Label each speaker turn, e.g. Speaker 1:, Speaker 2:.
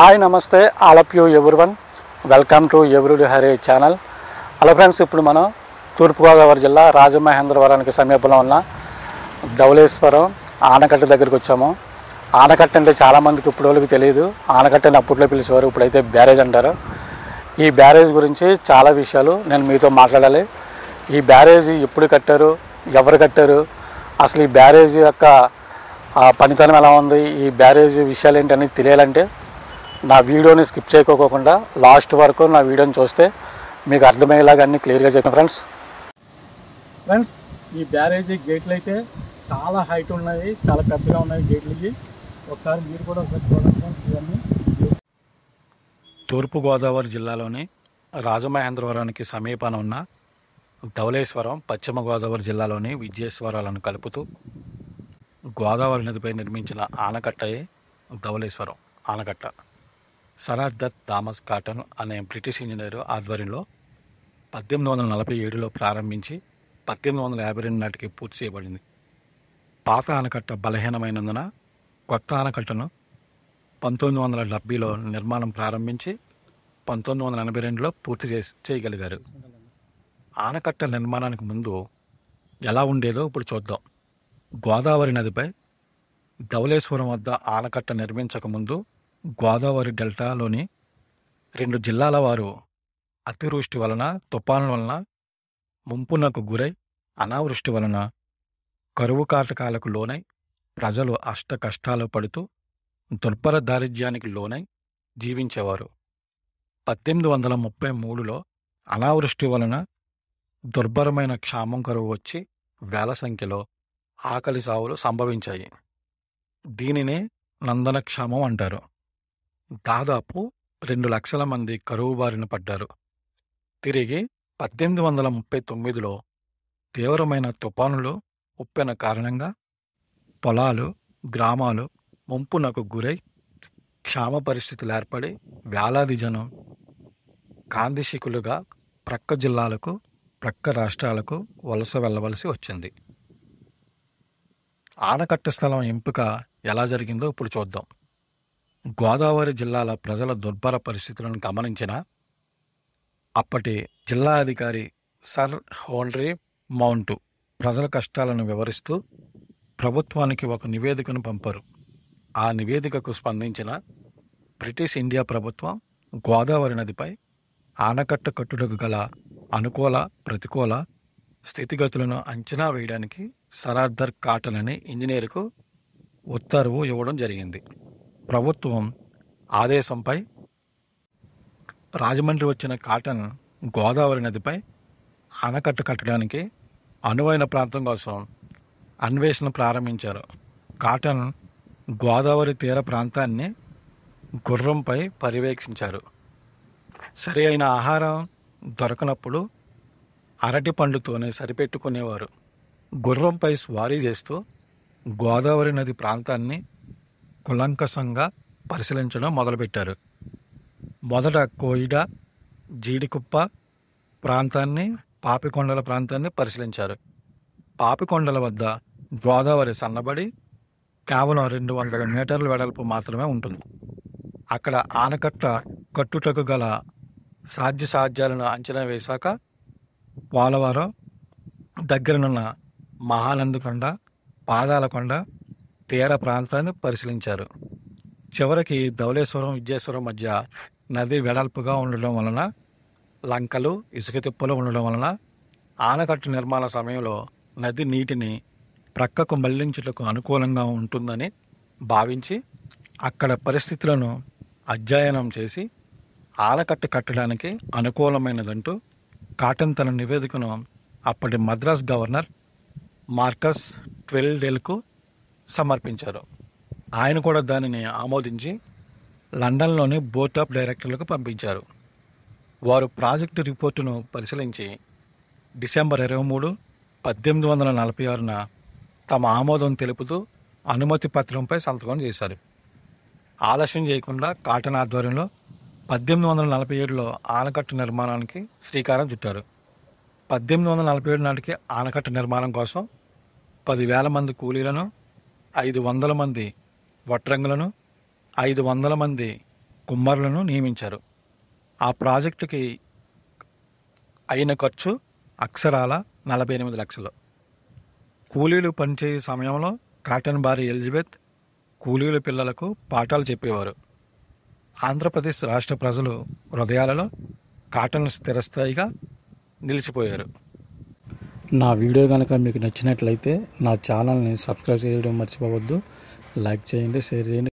Speaker 1: hi నమస్తే all of you every one welcome to ఎవరుడి హరే ఛానల్ హలో ఫ్రెండ్స్ ఇప్పుడు మనం తూర్పుగోదావరి జిల్లా రాజమహేంద్రవరానికి సమీపంలో ఉన్న ధవలేశ్వరం ఆనకట్ట దగ్గరికి వచ్చాము ఆనకట్ట అంటే చాలామందికి ఇప్పుడు వాళ్ళకి తెలియదు ఆనకట్ట అని అప్పట్లో పిలిచేవారు ఇప్పుడైతే బ్యారేజ్ అంటారు ఈ బ్యారేజ్ గురించి చాలా విషయాలు నేను మీతో మాట్లాడాలి ఈ బ్యారేజ్ ఎప్పుడు కట్టారు ఎవరు కట్టారు అసలు ఈ బ్యారేజ్ యొక్క పనితనం ఎలా ఉంది ఈ బ్యారేజ్ విషయాలు ఏంటి అనేది తెలియాలంటే నా వీడియోని స్కిప్ చేయకోకుండా లాస్ట్ వరకు నా వీడియోని చూస్తే మీకు అర్థమయ్యేలాగా అన్నీ క్లియర్గా చెప్పాను ఫ్రెండ్స్ ఫ్రెండ్స్ ఈ బ్యారేజీ గేట్లు అయితే చాలా హైట్ ఉన్నాయి చాలా పెద్దగా ఉన్నాయి గేట్లు ఒకసారి మీరు కూడా ఒకసారి చూడండి తూర్పుగోదావరి జిల్లాలోని రాజమహేంద్రవరానికి సమీపాన ఉన్న ధవలేశ్వరం పశ్చిమ గోదావరి జిల్లాలోని విజయేశ్వరాలను కలుపుతూ గోదావరి నదిపై నిర్మించిన ఆనకట్టయే ధవలేశ్వరం ఆనకట్ట సరార్ దత్ థామస్ కాటన్ అనే బ్రిటిష్ ఇంజనీర్ ఆధ్వర్యంలో పద్దెనిమిది వందల నలభై ఏడులో ప్రారంభించి పద్దెనిమిది వందల యాభై రెండు నాటికి పూర్తి చేయబడింది పాత ఆనకట్ట బలహీనమైనందున కొత్త ఆనకట్టను పంతొమ్మిది వందల డెబ్బైలో నిర్మాణం ప్రారంభించి పంతొమ్మిది వందల ఎనభై రెండులో పూర్తి చేసి చేయగలిగారు ఆనకట్ట నిర్మాణానికి ముందు ఎలా ఉండేదో ఇప్పుడు చూద్దాం గోదావరి నదిపై ధవలేశ్వరం వద్ద ఆనకట్ట నిర్మించకముందు గోదావరి డెల్టాలోని రెండు జిల్లాల వారు అతివృష్టి వలన తుఫాను వలన ముంపునకు గురై అనావృష్టి వలన కరువు కాటకాలకు లోనై ప్రజలు అష్ట కష్టాలు పడుతూ దుర్భర దారిద్ర్యానికి లోనై జీవించేవారు పద్దెనిమిది వందల ముప్పై మూడులో అనావృష్టి వలన దుర్భరమైన క్షామం కరువు వచ్చి వేల సంఖ్యలో ఆకలి సావులు సంభవించాయి దీనినే నందన క్షామం అంటారు దాదాపు రెండు లక్షల మంది కరువు బారిన పడ్డారు తిరిగి పద్దెనిమిది వందల ముప్పై తొమ్మిదిలో తీవ్రమైన తుఫానులు ఉప్పెన కారణంగా పొలాలు గ్రామాలు ముంపునకు గురై క్షామ పరిస్థితులు ఏర్పడి వేలాది జనం కాందిశికులుగా ప్రక్క జిల్లాలకు ప్రక్క రాష్ట్రాలకు వలస వెళ్ళవలసి వచ్చింది ఆనకట్ట స్థలం ఎంపిక ఎలా జరిగిందో ఇప్పుడు చూద్దాం గోదావరి జిల్లాల ప్రజల దుర్భర పరిస్థితులను గమనించిన అప్పటి జిల్లా అధికారి సర్ హోండ్రీ మౌంటు ప్రజల కష్టాలను వివరిస్తూ ప్రభుత్వానికి ఒక నివేదికను పంపారు ఆ నివేదికకు స్పందించిన బ్రిటిష్ ఇండియా ప్రభుత్వం గోదావరి నదిపై ఆనకట్ట కట్టుడుకు గల అనుకూల ప్రతికూల స్థితిగతులను అంచనా వేయడానికి సరార్దర్ కాటలని అనే ఇంజనీర్కు ఉత్తర్వు ఇవ్వడం జరిగింది ప్రభుత్వం ఆదేశంపై రాజమండ్రి వచ్చిన కాటన్ గోదావరి నదిపై ఆనకట్ట కట్టడానికి అనువైన ప్రాంతం కోసం అన్వేషణ ప్రారంభించారు కాటన్ గోదావరి తీర ప్రాంతాన్ని గుర్రంపై పర్యవేక్షించారు సరి అయిన ఆహారం దొరకనప్పుడు అరటి పండ్లతోనే సరిపెట్టుకునేవారు గుర్రంపై స్వారీ చేస్తూ గోదావరి నది ప్రాంతాన్ని కులంకసంగా పరిశీలించడం మొదలుపెట్టారు మొదట కోయిడ జీడికుప్ప ప్రాంతాన్ని పాపికొండల ప్రాంతాన్ని పరిశీలించారు పాపికొండల వద్ద గోదావరి సన్నబడి కేవలం రెండు వందల మీటర్ల వెడల్పు మాత్రమే ఉంటుంది అక్కడ ఆనకట్ట కట్టుటకు గల సాధ్య సాధ్యాలను అంచనా వేశాక పోలవరం దగ్గరనున్న మహానందకొండ పాదాలకొండ తీర ప్రాంతాన్ని పరిశీలించారు చివరికి ధవళేశ్వరం విజయేశ్వరం మధ్య నది వెడల్పుగా ఉండడం వలన లంకలు ఇసుక తిప్పలు ఉండడం వలన ఆనకట్ట నిర్మాణ సమయంలో నది నీటిని ప్రక్కకు మళ్లించుటకు అనుకూలంగా ఉంటుందని భావించి అక్కడ పరిస్థితులను అధ్యయనం చేసి ఆనకట్ట కట్టడానికి అనుకూలమైనదంటూ కాటన్ తన నివేదికను అప్పటి మద్రాస్ గవర్నర్ మార్కస్ ట్వెల్డెల్కు సమర్పించారు ఆయన కూడా దానిని ఆమోదించి లండన్లోని బోర్డ్ ఆఫ్ డైరెక్టర్లకు పంపించారు వారు ప్రాజెక్టు రిపోర్టును పరిశీలించి డిసెంబర్ ఇరవై మూడు పద్దెనిమిది వందల నలభై ఆరున తమ ఆమోదం తెలుపుతూ అనుమతి పత్రంపై సంతకం చేశారు ఆలస్యం చేయకుండా కాటన్ ఆధ్వర్యంలో పద్దెనిమిది వందల నలభై ఏడులో ఆనకట్ట నిర్మాణానికి శ్రీకారం చుట్టారు పద్దెనిమిది వందల నలభై ఏడు నాటికి ఆనకట్ట నిర్మాణం కోసం పదివేల మంది కూలీలను ఐదు వందల మంది వట్రంగులను ఐదు వందల మంది కుమ్మరులను నియమించారు ఆ ప్రాజెక్టుకి అయిన ఖర్చు అక్షరాల నలభై ఎనిమిది లక్షలు కూలీలు పనిచేయ సమయంలో కాటన్ భారీ ఎలిజబెత్ కూలీల పిల్లలకు పాఠాలు చెప్పేవారు ఆంధ్రప్రదేశ్ రాష్ట్ర ప్రజలు హృదయాలలో కాటన్ స్థిరస్థాయిగా నిలిచిపోయారు నా వీడియో కనుక మీకు నచ్చినట్లయితే నా ఛానల్ని సబ్స్క్రైబ్ చేయడం మర్చిపోవద్దు లైక్ చేయండి షేర్ చేయండి